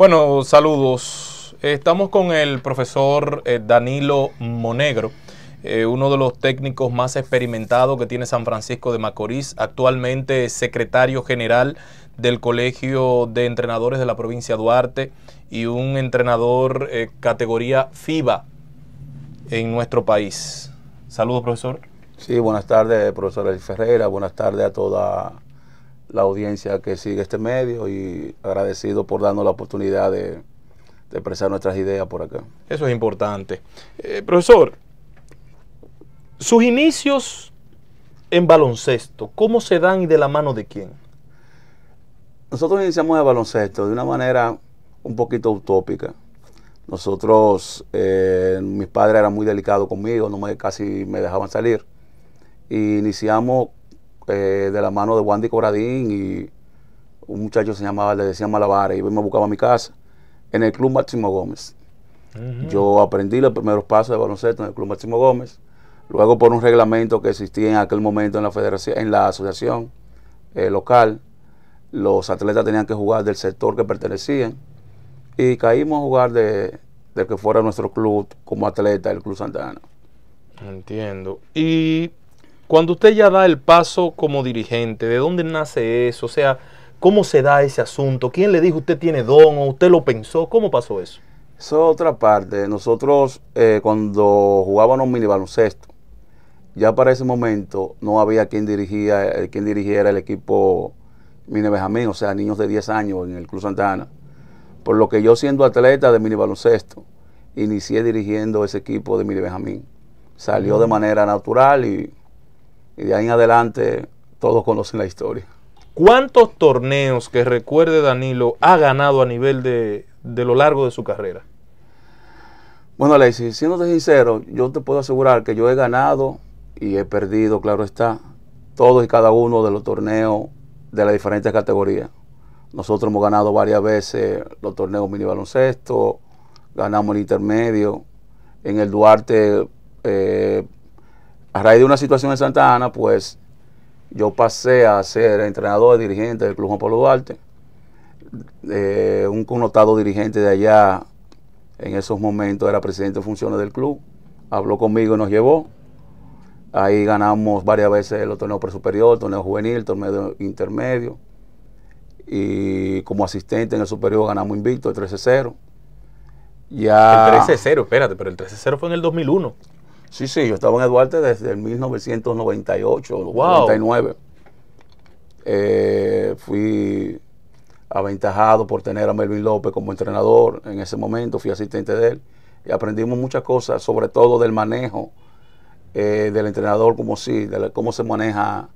Bueno, saludos. Estamos con el profesor eh, Danilo Monegro, eh, uno de los técnicos más experimentados que tiene San Francisco de Macorís, actualmente secretario general del Colegio de Entrenadores de la provincia de Duarte y un entrenador eh, categoría FIBA en nuestro país. Saludos, profesor. Sí, buenas tardes, profesor El Ferreira. Buenas tardes a toda la audiencia que sigue este medio y agradecido por darnos la oportunidad de, expresar nuestras ideas por acá. Eso es importante. Eh, profesor, sus inicios en baloncesto, ¿cómo se dan y de la mano de quién? Nosotros iniciamos el baloncesto de una manera un poquito utópica. Nosotros, eh, mis padres eran muy delicados conmigo, no me, casi me dejaban salir. Y iniciamos eh, de la mano de Wandy Coradín y un muchacho se llamaba, le decían Malabar y me buscaba mi casa, en el Club Máximo Gómez. Yo aprendí los primeros pasos de baloncesto en el Club Máximo Gómez, luego por un reglamento que existía en aquel momento en la federación, en la asociación eh, local, los atletas tenían que jugar del sector que pertenecían y caímos a jugar de, que fuera nuestro club como atleta, el Club Santana. Entiendo. Y cuando usted ya da el paso como dirigente, ¿de dónde nace eso? O sea, ¿cómo se da ese asunto? ¿Quién le dijo usted tiene don o usted lo pensó? ¿Cómo pasó eso? Eso es otra parte. Nosotros eh, cuando jugábamos mini baloncesto, ya para ese momento no había quien dirigía, eh, quien dirigiera el equipo mini Benjamín, o sea, niños de 10 años en el Club Santana. Por lo que yo siendo atleta de mini baloncesto, inicié dirigiendo ese equipo de mini Benjamín. Salió de manera natural y y de ahí en adelante todos conocen la historia. ¿Cuántos torneos que recuerde Danilo ha ganado a nivel de, lo largo de su carrera? Bueno, Alexis, siéndote sincero, yo te puedo asegurar que yo he ganado y he perdido, claro está, todos y cada uno de los torneos de las diferentes categorías. Nosotros hemos ganado varias veces los torneos mini baloncesto, ganamos el intermedio, en el Duarte eh, a raíz de una situación en Santa Ana, pues yo pasé a ser entrenador, y dirigente del Club Juan Pablo Duarte, eh, un connotado dirigente de allá en esos momentos era presidente de funciones del club, habló conmigo y nos llevó. Ahí ganamos varias veces los torneos superior, torneo juvenil, torneo intermedio. Y como asistente en el superior ganamos invicto, el 13-0. El 13-0, espérate, pero el 13-0 fue en el 2001. Sí, sí, yo estaba en Duarte desde el 1998 99. Eh, fui aventajado por tener a Melvin López como entrenador en ese momento, fui asistente de él y aprendimos muchas cosas, sobre todo del manejo eh, del entrenador, como sí, de cómo se maneja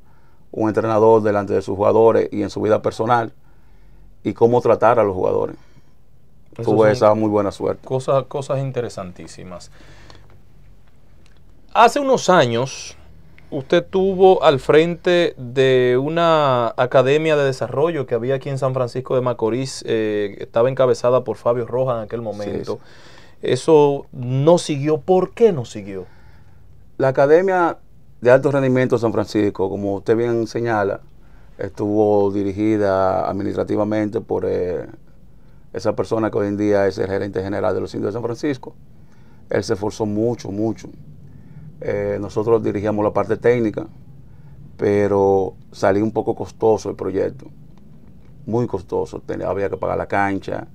un entrenador delante de sus jugadores y en su vida personal y cómo tratar a los jugadores. Tuve esa muy buena suerte. Cosas, cosas interesantísimas. Hace unos años, usted tuvo al frente de una academia de desarrollo que había aquí en San Francisco de Macorís, eh, estaba encabezada por Fabio Rojas en aquel momento. Eso no siguió. ¿Por qué no siguió? La Academia de Alto Rendimiento de San Francisco, como usted bien señala, estuvo dirigida administrativamente por eh, esa persona que hoy en día es el gerente general de los indios de San Francisco. Él se esforzó mucho, mucho eh, nosotros dirigíamos la parte técnica, pero salió un poco costoso el proyecto, muy costoso. había que pagar la cancha,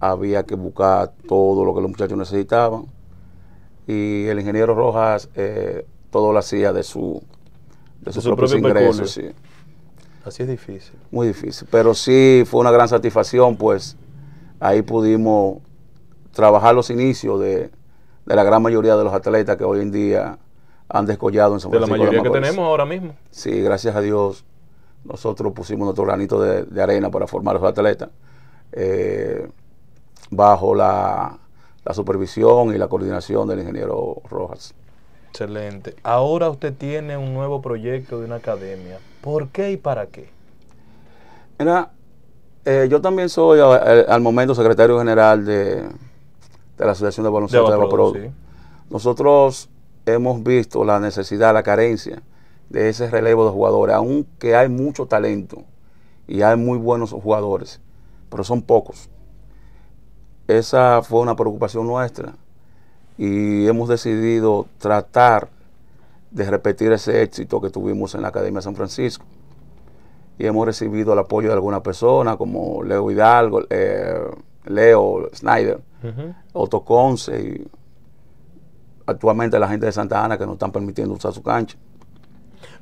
había que buscar todo lo que los muchachos necesitaban. Y el ingeniero Rojas eh, todo lo hacía de su de sus propios ingresos. Así es difícil. Muy difícil. Pero sí fue una gran satisfacción, pues ahí pudimos trabajar los inicios de, de la gran mayoría de los atletas que hoy en día han descollado en San Francisco. De la mayoría que tenemos ahora mismo. Sí, gracias a Dios nosotros pusimos nuestro granito de, arena para formar a los atletas. Eh, bajo la, supervisión y la coordinación del ingeniero Rojas. Excelente. Ahora usted tiene un nuevo proyecto de una academia. ¿Por qué y para qué? Mira, eh, yo también soy eh, al momento secretario general de, de la Asociación de Baloncesto de, Nosotros hemos visto la necesidad, la carencia de ese relevo de jugadores, aunque hay mucho talento y hay muy buenos jugadores, pero son pocos. Esa fue una preocupación nuestra y hemos decidido tratar de repetir ese éxito que tuvimos en la Academia San Francisco. Y hemos recibido el apoyo de algunas personas como Leo Hidalgo, eh, Leo Snyder, Otoconce Y actualmente la gente de Santa Ana que no están permitiendo usar su cancha.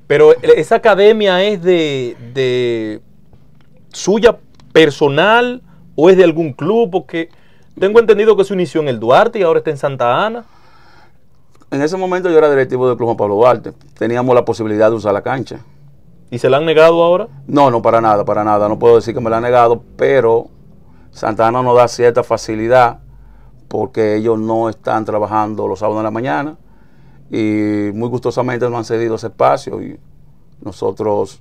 Pero e, esa academia es de, de suya personal o es de algún club, porque tengo entendido que se inició en el Duarte y ahora está en Santa Ana. En ese momento yo era directivo del Club Juan Pablo Duarte. Teníamos la posibilidad de usar la cancha. ¿Y se la han negado ahora? No, no, para nada, para nada. No puedo decir que me la han negado, pero Santa Ana nos da cierta facilidad porque ellos no están trabajando los sábados de la mañana y muy gustosamente nos han cedido ese espacio y nosotros,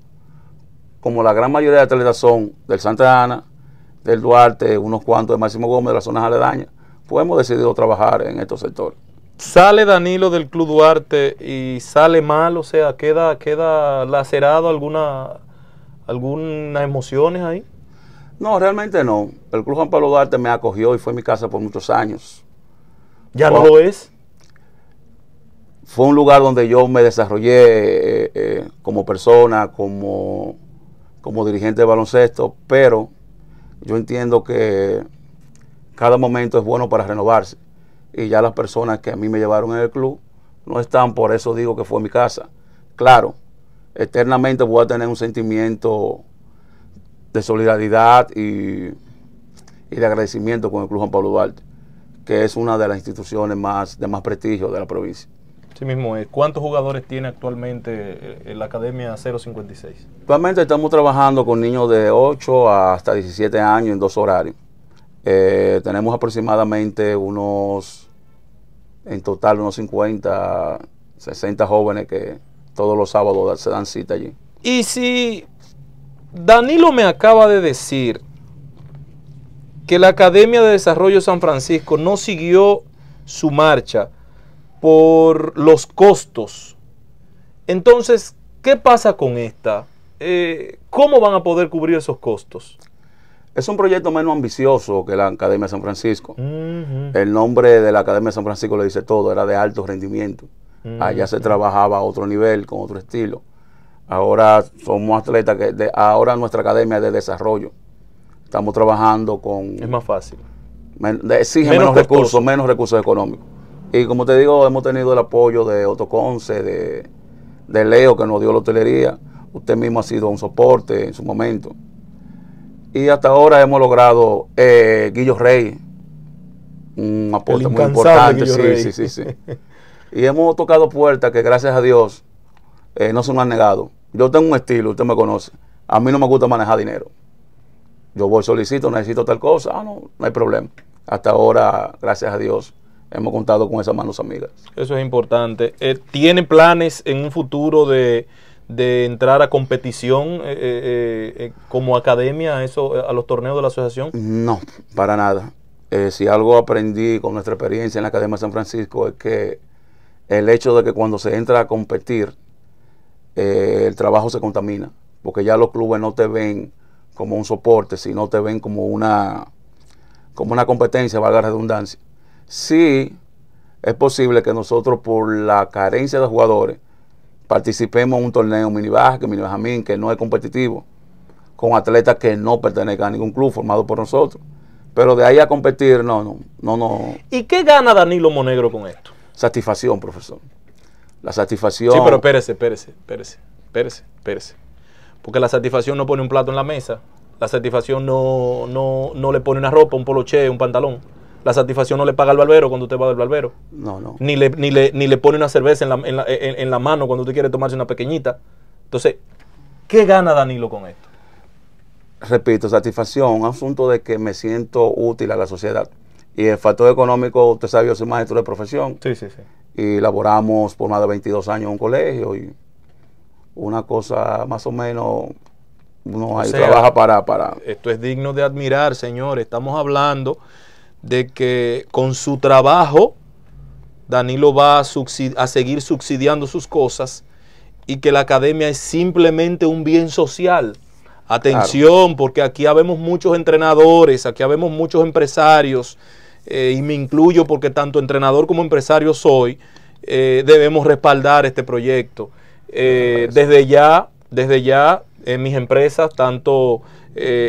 como la gran mayoría de atletas son del Santa Ana, del Duarte, unos cuantos de Máximo Gómez, de las zonas aledañas, pues hemos decidido trabajar en estos sectores. Sale Danilo del Club Duarte y sale mal, o sea, queda, queda lacerado alguna, algunas emociones ahí. No, realmente no. El Club Juan Pablo Duarte me acogió y fue mi casa por muchos años. ¿Ya no lo es? Fue un lugar donde yo me desarrollé eh, eh, como persona, como, como dirigente de baloncesto, pero yo entiendo que cada momento es bueno para renovarse. Y ya las personas que a mí me llevaron en el club no están, por eso digo que fue mi casa. Claro, eternamente voy a tener un sentimiento de solidaridad y, de agradecimiento con el Club Juan Pablo Duarte, que es una de las instituciones más de más prestigio de la provincia. Sí mismo es. Eh, ¿Cuántos jugadores tiene actualmente eh, la Academia 056? Actualmente estamos trabajando con niños de 8 hasta 17 años en dos horarios. Eh, tenemos aproximadamente unos, en total, unos 50, 60 jóvenes que todos los sábados se dan cita allí. Y si Danilo me acaba de decir que la Academia de Desarrollo San Francisco no siguió su marcha por los costos. Entonces, ¿qué pasa con esta? Eh, ¿Cómo van a poder cubrir esos costos? Es un proyecto menos ambicioso que la Academia de San Francisco. El nombre de la Academia de San Francisco le dice todo, era de alto rendimiento. Allá se trabajaba a otro nivel, con otro estilo. Ahora somos atletas, que de, ahora nuestra academia de desarrollo. Estamos trabajando con... Es más fácil. exige menos, recursos, menos recursos económicos. Y como te digo, hemos tenido el apoyo de Otto Conce, de, Leo, que nos dio la hotelería. Usted mismo ha sido un soporte en su momento. Y hasta ahora hemos logrado eh, Guillo Rey, un aporte muy importante. Sí, sí, sí, y hemos tocado puertas que gracias a Dios eh, no se nos han negado. Yo tengo un estilo, usted me conoce. A mí no me gusta manejar dinero. Yo voy, solicito, necesito tal cosa. Ah, no, no hay problema. Hasta ahora, gracias a Dios, hemos contado con esas manos amigas. Eso es importante. Eh, ¿Tiene planes en un futuro de, de entrar a competición eh, eh, como academia eso, a los torneos de la asociación? No, para nada. si algo aprendí con nuestra experiencia en la Academia de San Francisco es que el hecho de que cuando se entra a competir, eh, el trabajo se contamina, porque ya los clubes no te ven como un soporte, sino te ven como una, como una competencia, valga la redundancia. Sí, es posible que nosotros por la carencia de jugadores participemos en un torneo mini que mini que no es competitivo, con atletas que no pertenezcan a ningún club formado por nosotros. Pero de ahí a competir, no, no, no, no. ¿Y qué gana Danilo Monegro con esto? Satisfacción, profesor la satisfacción. Sí, pero espérese, espérese, espérese, espérese, espérese. Porque la satisfacción no pone un plato en la mesa, la satisfacción no, no, no le pone una ropa, un poloche, un pantalón. La satisfacción no le paga al barbero cuando usted va del barbero. No, no. Ni le, ni le, ni le pone una cerveza en la, en, la, en, la mano cuando usted quiere tomarse una pequeñita. Entonces, ¿qué gana Danilo con esto? Repito, satisfacción, asunto de que me siento útil a la sociedad. Y el factor económico, usted sabe, yo soy maestro de profesión. Sí, sí, sí y laboramos por más de 22 años en un colegio y una cosa más o menos uno ahí trabaja para, para... Esto es digno de admirar, señor. Estamos hablando de que con su trabajo Danilo va a, seguir subsidiando sus cosas y que la academia es simplemente un bien social. Atención, porque aquí habemos muchos entrenadores, aquí habemos muchos empresarios eh, y me incluyo porque tanto entrenador como empresario soy, eh, debemos respaldar este proyecto. Eh, desde ya, desde ya, en mis empresas, tanto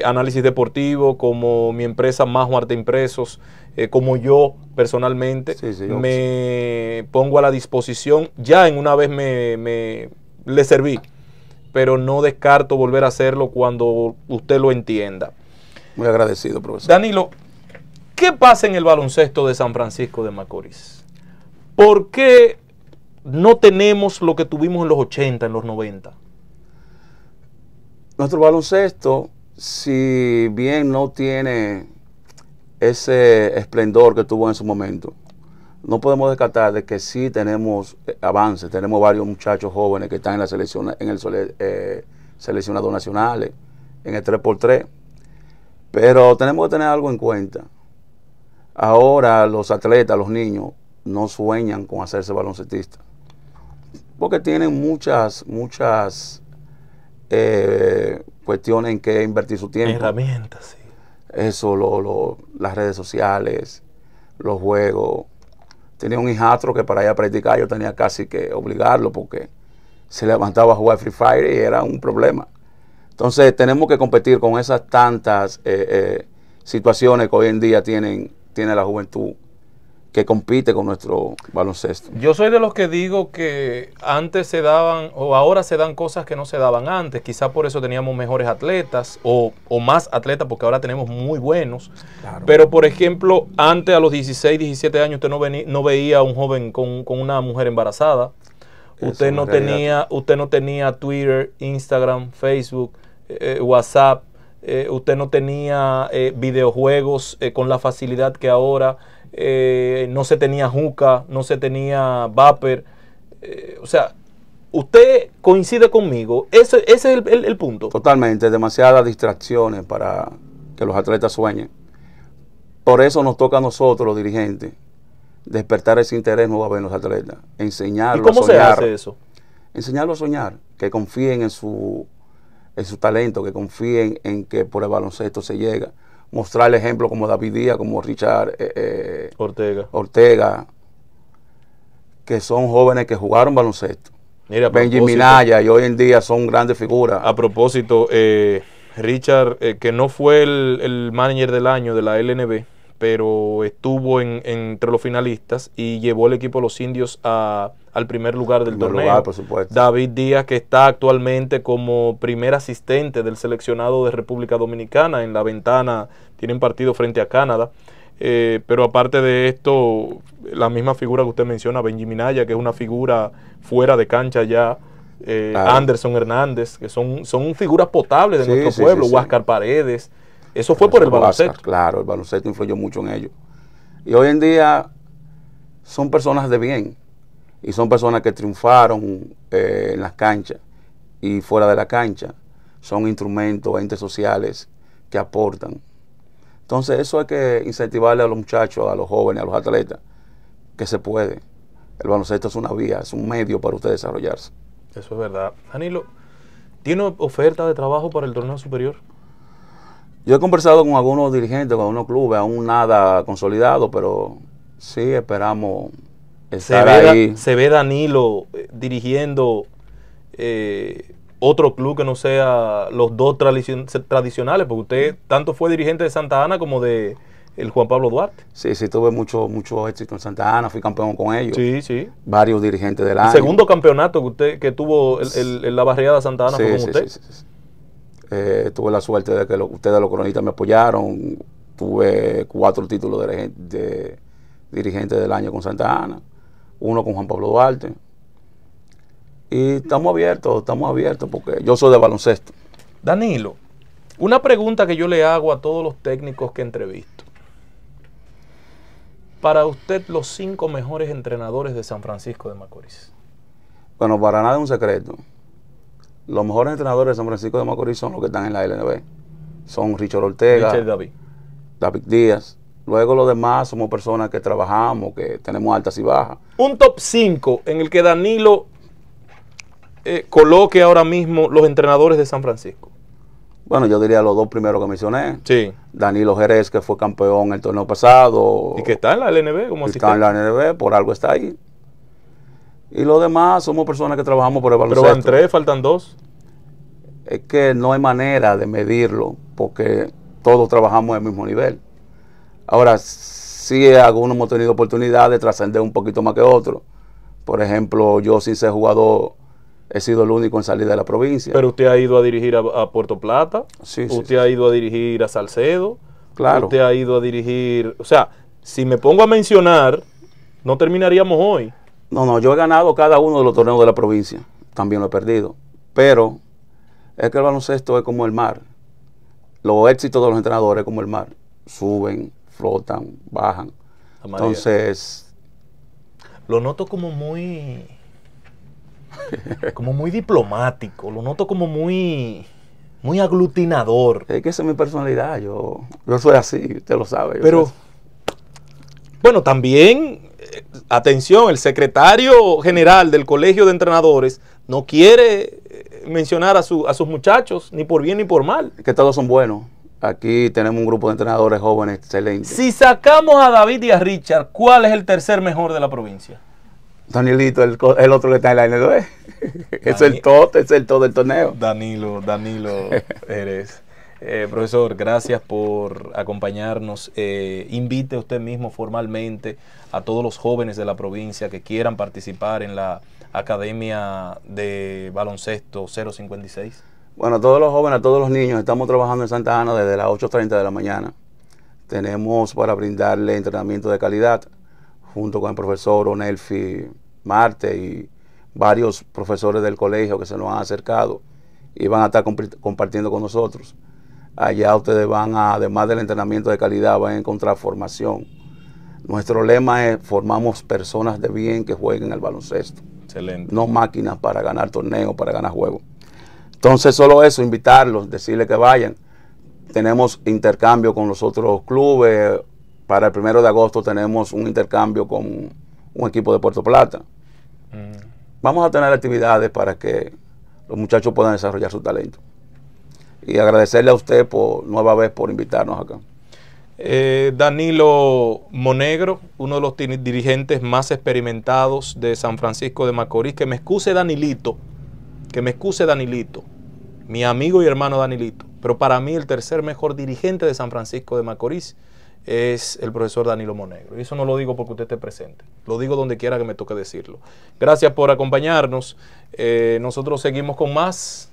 Análisis Deportivo como mi empresa Más Arte Impresos, como yo personalmente, me pongo a la disposición. Ya en una vez me le serví, pero no descarto volver a hacerlo cuando usted lo entienda. Muy agradecido, profesor. Danilo, ¿Qué pasa en el baloncesto de San Francisco de Macorís? ¿Por qué no tenemos lo que tuvimos en los 80, en los 90? Nuestro baloncesto, si bien no tiene ese esplendor que tuvo en su momento, no podemos descartar de que sí tenemos eh, avances, tenemos varios muchachos jóvenes que están en la selección, en el eh, seleccionado nacionales, en el 3x3, pero tenemos que tener algo en cuenta Ahora los atletas, los niños, no sueñan con hacerse baloncetistas. Porque tienen muchas, muchas eh, cuestiones en que invertir su tiempo. Herramientas, sí. Eso, las redes sociales, los juegos. Tenía un hijastro que para ir a practicar yo tenía casi que obligarlo porque se levantaba a jugar Free Fire y era un problema. Entonces tenemos que competir con esas tantas eh, eh, situaciones que hoy en día tienen tiene la juventud que compite con nuestro baloncesto. Yo soy de los que digo que antes se daban o ahora se dan cosas que no se daban antes. Quizá por eso teníamos mejores atletas o, más atletas porque ahora tenemos muy buenos. Pero por ejemplo, antes a los 16, 17 años usted no, venía, no veía a un joven con, una mujer embarazada. usted no, tenía, usted no tenía Twitter, Instagram, Facebook, eh, eh, WhatsApp eh, usted no tenía eh, videojuegos eh, con la facilidad que ahora, no se tenía juca, no se tenía vapor. o sea, usted coincide conmigo, ese, es el, punto. Totalmente, demasiadas distracciones para que los atletas sueñen. Por eso nos toca a nosotros, los dirigentes, despertar ese interés nuevo en los atletas, enseñarlos a soñar. ¿Y cómo se hace eso? Enseñarlos a soñar, que confíen en su en su talento, que confíen en que por el baloncesto se llega. Mostrar el ejemplo como David Díaz, como Richard eh, eh, Ortega. que son jóvenes que jugaron baloncesto. Mira, Minaya y hoy en día son grandes figuras. A propósito, eh, Richard, que no fue el, el manager del año de la LNB, pero estuvo en, entre los finalistas y llevó el equipo de los indios a, al primer lugar del torneo. David Díaz, que está actualmente como primer asistente del seleccionado de República Dominicana en la ventana, tienen partido frente a Canadá. Eh, pero aparte de esto, la misma figura que usted menciona, Benji Minaya, que es una figura fuera de cancha ya, eh, Anderson Hernández, que son, son figuras potables de nuestro pueblo, Huáscar Paredes, eso fue por, el baloncesto. claro, el baloncesto influyó mucho en ellos. Y hoy en día son personas de bien y son personas que triunfaron eh, en las canchas y fuera de la cancha. Son instrumentos, entes sociales que aportan. Entonces eso hay que incentivarle a los muchachos, a los jóvenes, a los atletas, que se puede. El baloncesto es una vía, es un medio para usted desarrollarse. Eso es verdad. Danilo, ¿tiene oferta de trabajo para el torneo superior? Yo he conversado con algunos dirigentes, con algunos clubes, aún nada consolidado, pero sí esperamos se ve, Se Danilo eh, dirigiendo eh, otro club que no sea los dos tradicionales, porque usted tanto fue dirigente de Santa Ana como de el Juan Pablo Duarte. Sí, sí, tuve mucho, mucho éxito en Santa Ana, fui campeón con ellos. Sí, sí. Varios dirigentes del año. segundo campeonato que usted que tuvo el, la barriada de Santa Ana fue con sí, usted. Sí, eh, tuve la suerte de que ustedes, los cronistas, me apoyaron. Tuve cuatro títulos de, de, dirigente del año con Santa Ana, uno con Juan Pablo Duarte. Y estamos abiertos, estamos abiertos porque yo soy de baloncesto. Danilo, una pregunta que yo le hago a todos los técnicos que entrevisto. Para usted, los cinco mejores entrenadores de San Francisco de Macorís. Bueno, para nada es un secreto los mejores entrenadores de San Francisco de Macorís son los que están en la LNB. Son Richard Ortega, David. Díaz. Luego los demás somos personas que trabajamos, que tenemos altas y bajas. Un top 5 en el que Danilo eh, coloque ahora mismo los entrenadores de San Francisco. Bueno, yo diría los dos primeros que mencioné. Sí. Danilo Jerez, que fue campeón el torneo pasado. Y que está en la LNB como asistente. Está en la LNB, por algo está ahí. Y los demás somos personas que trabajamos por el baloncesto. Pero van tres, faltan dos. Es que no hay manera de medirlo porque todos trabajamos al mismo nivel. Ahora, sí, algunos hemos tenido oportunidad de trascender un poquito más que otros. Por ejemplo, yo sin ser jugador he sido el único en salir de la provincia. Pero usted ha ido a dirigir a, Puerto Plata, sí, usted ha ido a dirigir a Salcedo, claro. usted ha ido a dirigir, o sea, si me pongo a mencionar, no terminaríamos hoy. No, no, yo he ganado cada uno de los torneos de la provincia. También lo he perdido. Pero es que el baloncesto es como el mar. Los éxitos de los entrenadores es como el mar. Suben, flotan, bajan. Entonces. Lo noto como muy. como muy diplomático. Lo noto como muy. Muy aglutinador. Es que esa es mi personalidad. Yo, yo soy así, usted lo sabe. Pero. Bueno, también atención, el secretario general del Colegio de Entrenadores no quiere eh, mencionar a, a sus muchachos, ni por bien ni por mal. Que todos son buenos. Aquí tenemos un grupo de entrenadores jóvenes excelentes. Si sacamos a David y a Richard, ¿cuál es el tercer mejor de la provincia? Danielito, el, otro que está en la n e. es el todo, es el todo del torneo. Danilo, Danilo, eres. Eh, profesor, gracias por acompañarnos. Eh, invite usted mismo formalmente a todos los jóvenes de la provincia que quieran participar en la Academia de Baloncesto 056. Bueno, a todos los jóvenes, a todos los niños, estamos trabajando en Santa Ana desde las 8.30 de la mañana. Tenemos para brindarle entrenamiento de calidad junto con el profesor Onelfi Marte y varios profesores del colegio que se nos han acercado y van a estar compartiendo con nosotros. Allá ustedes van a, además del entrenamiento de calidad, van a encontrar formación. Nuestro lema es formamos personas de bien que jueguen al baloncesto. Excelente. No máquinas para ganar torneos, para ganar juegos. Entonces, solo eso, invitarlos, decirles que vayan. Tenemos intercambio con los otros clubes. Para el primero de agosto tenemos un intercambio con un equipo de Puerto Plata. Mm. Vamos a tener actividades para que los muchachos puedan desarrollar su talento y agradecerle a usted por nueva vez por invitarnos acá. Eh, Danilo Monegro, uno de los dirigentes más experimentados de San Francisco de Macorís, que me excuse Danilito, que me excuse Danilito, mi amigo y hermano Danilito, pero para mí el tercer mejor dirigente de San Francisco de Macorís es el profesor Danilo Monegro. Y eso no lo digo porque usted esté presente, lo digo donde quiera que me toque decirlo. Gracias por acompañarnos. Eh, nosotros seguimos con más